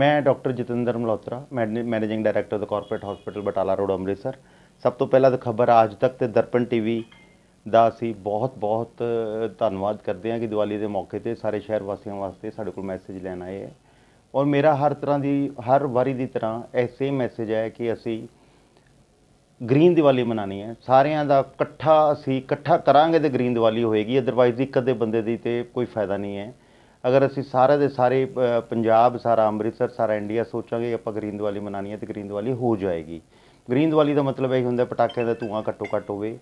ਮੈਂ doctor Jatinder Malhotra managing director ਦਾ corporate hospital Batala road Amritsar ਸਭ ਤੋਂ ਪਹਿਲਾਂ ਤਾਂ ਖਬਰ ਅੱਜ ਤੱਕ ਤੇ ਦਰਪਣ ਟੀਵੀ ਦਾ ਅਸੀਂ ਬਹੁਤ ਬਹੁਤ ਧੰਨਵਾਦ ਕਰਦੇ ਹਾਂ ਕਿ ਦੀਵਾਲੀ ਦੇ ਮੌਕੇ ਤੇ ਸਾਰੇ ਸ਼ਹਿਰ ਵਾਸੀਆਂ ਵਾਸਤੇ ਸਾਡੇ ਕੋਲ ਮੈਸੇਜ ਲੈਣ ਆਏ ਹੈ ਔਰ ਮੇਰਾ ਹਰ ਤਰ੍ਹਾਂ ਦੀ ਹਰ ਵਾਰੀ ਦੀ ਤਰ੍ਹਾਂ ਇਹ ਸੇਮ ਮੈਸੇਜ ਹੈ ਕਿ ਅਸੀਂ ਗ੍ਰੀਨ ਦੀਵਾਲੀ ਮਨਾਣੀ ਹੈ ਸਾਰਿਆਂ ਦਾ ਇਕੱਠਾ ਅਸੀਂ ਇਕੱਠਾ ਕਰਾਂਗੇ ਤੇ ਗ੍ਰੀਨ ਦੀਵਾਲੀ ਹੋਏਗੀ ਅਦਰਵਾਈਜ਼ ਇੱਕ ਅੱਧੇ ਬੰਦੇ ਦੀ ਤੇ ਕੋਈ ਫਾਇਦਾ ਨਹੀਂ ਹੈ ਅਗਰ ਅਸੀਂ ਸਾਰੇ ਦੇ ਸਾਰੇ ਪੰਜਾਬ ਸਾਰਾ ਅੰਮ੍ਰਿਤਸਰ ਸਾਰਾ ਇੰਡੀਆ ਸੋਚਾਂਗੇ ਆਪਾਂ ਗ੍ਰੀਨ ਦੀਵਾਲੀ ਮਨਾਣੀ ਹੈ ਤੇ ਗ੍ਰੀਨ ਦੀਵਾਲੀ ਹੋ ਜਾਏਗੀ ਗ੍ਰੀਨ ਦੀਵਾਲੀ ਦਾ ਮਤਲਬ ਇਹ ਹੁੰਦਾ ਪਟਾਕਿਆਂ ਦਾ ਧੂਆਂ ਘੱਟੋ ਘੱਟ ਹੋਵੇ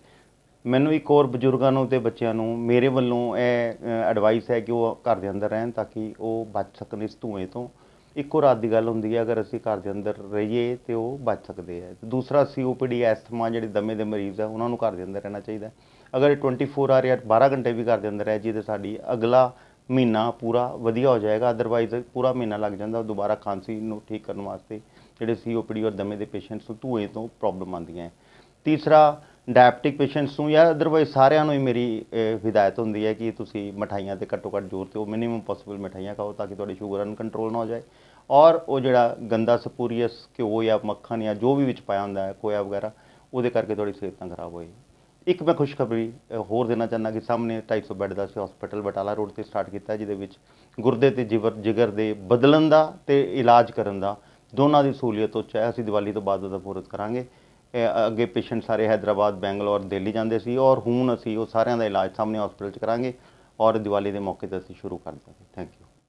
ਮੈਨੂੰ ਇੱਕ ਹੋਰ ਬਜ਼ੁਰਗਾਂ ਨੂੰ ਤੇ ਬੱਚਿਆਂ ਨੂੰ ਮੇਰੇ ਵੱਲੋਂ ਇਹ ਐਡਵਾਈਸ ਹੈ ਕਿ ਉਹ ਘਰ ਦੇ ਅੰਦਰ ਰਹਿਣ ਤਾਂ ਕਿ ਉਹ ਬਚ ਸਕਣ ਇਸ ਧੂਏ ਤੋਂ ਇੱਕੋ ਰਾਤ ਦੀ ਗੱਲ ਹੁੰਦੀ ਹੈ ਅਗਰ ਅਸੀਂ ਘਰ ਦੇ ਅੰਦਰ ਰਹੀਏ ਤੇ ਉਹ ਬਚ ਸਕਦੇ ਆ ਦੂਸਰਾ ਸੀਓਪੀਡੀ ਐਸਥਮਾ ਜਿਹੜੇ ਦਮੇ ਦੇ ਮਰੀਜ਼ ਆ ਉਹਨਾਂ ਨੂੰ ਘਰ ਦੇ ਅੰਦਰ ਰਹਿਣਾ ਚਾਹੀਦਾ ਅਗਰ 24 ਆਰ ਜਾਂ 12 ਘੰਟੇ ਵੀ ਘਰ ਦੇ ਅੰਦਰ ਹੈ ਤੇ ਸਾਡੀ ਅਗਲਾ ਮਹੀਨਾ ਪੂਰਾ ਵਧੀਆ ਹੋ ਜਾਏਗਾ ਅਦਰਵਾਈਜ਼ ਪੂਰਾ ਮਹੀਨਾ ਲੱਗ ਜਾਂਦਾ ਦੁਬਾਰਾ ਖਾਂਸੀ ਨੂੰ ਠੀਕ ਕਰਨ ਵਾਸਤੇ ਜਿਹੜੇ ਸੀਓਪੀਡੀ ਔਰ ਦਮੇ ਦੇ ਪੇਸ਼ੈਂਟਸ ਨੂੰ ਧੂਏ ਤੋਂ ਪ੍ਰੋਬਲਮ ਆਉਂਦੀਆਂ ਹੈ ਤੀਸਰਾ ਡਾਇਬਟਿਕ ਪੇਸ਼ੈਂਟਸ ਨੂੰ ਜਾਂ ਅਦਰਵਾਈਜ਼ ਸਾਰਿਆਂ ਨੂੰ ਹੀ ਮੇਰੀ ਹਿਦਾਇਤ ਹੁੰਦੀ ਹੈ ਕਿ ਤੁਸੀਂ ਮਠਾਈਆਂ ਤੇ ਘੱਟੋ ਘੱਟ ਜ਼ੋਰ ਦਿਓ ਮਿਨੀਮਮ ਪੋਸੀਬਲ ਮਠਾਈਆਂ ਖਾਓ ਤਾਂ ਕਿ ਤੁਹਾਡੇ ਸ਼ੂਗਰ ਕੰਟਰੋਲ ਨਾ ਹੋ ਜਾਏ ਔਰ ਉਹ ਜਿਹੜਾ ਗੰਦਾ ਸਪੂਰੀਅਸ ਉਹ ਜਾਂ ਮੱਖਣ ਜਾਂ ਜੋ ਵੀ ਵਿੱਚ ਪਾਇਆ ਹੁੰਦਾ ਹੈ ਕੋਇਆ ਵਗੈਰਾ ਉਹਦੇ ਕਰਕੇ ਤੁਹਾਡੀ ਸਿਹਤ ਤਾਂ ਖਰਾਬ ਹੋਏ ਇੱਕ ਮੈਂ ਖੁਸ਼ਖਬਰੀ ਹੋਰ ਦੇਣਾ ਚਾਹੁੰਦਾ ਕਿ ਸਾਹਮਣੇ 250 ਬੈੱਡ ਦਾ ਸੀ ਹਸਪੀਟਲ ਬਟਾਲਾ ਰੋਡ ਤੇ ਸਟਾਰਟ ਕੀਤਾ ਜਿਹਦੇ ਵਿੱਚ ਗੁਰਦੇ ਤੇ ਜਿਵਰ ਜਿਗਰ ਦੇ ਬਦਲਣ ਦਾ ਤੇ ਇਲਾਜ ਕਰਨ ਦਾ ਦੋਨਾਂ ਦੀ ਸਹੂਲਤ ਉਹ ਚਾਹੇ ਅਸੀਂ ਦੀਵਾਲੀ ਤੋਂ ਬਾਅਦ ਉਹਦਾ ਪੂਰਤ ਕਰਾਂਗੇ ਅੱਗੇ ਪੇਸ਼ੈਂਟ ਸਾਰੇ ਹైదరాబాద్ ਬੈਂਗਲੌਰ ਦਿੱਲੀ ਜਾਂਦੇ ਸੀ ਔਰ ਹੁਣ ਅਸੀਂ ਉਹ ਸਾਰਿਆਂ ਦਾ ਇਲਾਜ ਸਾਹਮਣੇ ਹਸਪੀਟਲ 'ਚ ਕਰਾਂਗੇ ਔਰ ਦੀਵਾਲੀ ਦੇ ਮੌਕੇ ਤੇ ਅਸੀਂ ਸ਼ੁਰੂ ਕਰ ਦਾਂਗੇ ਥੈਂਕ ਯੂ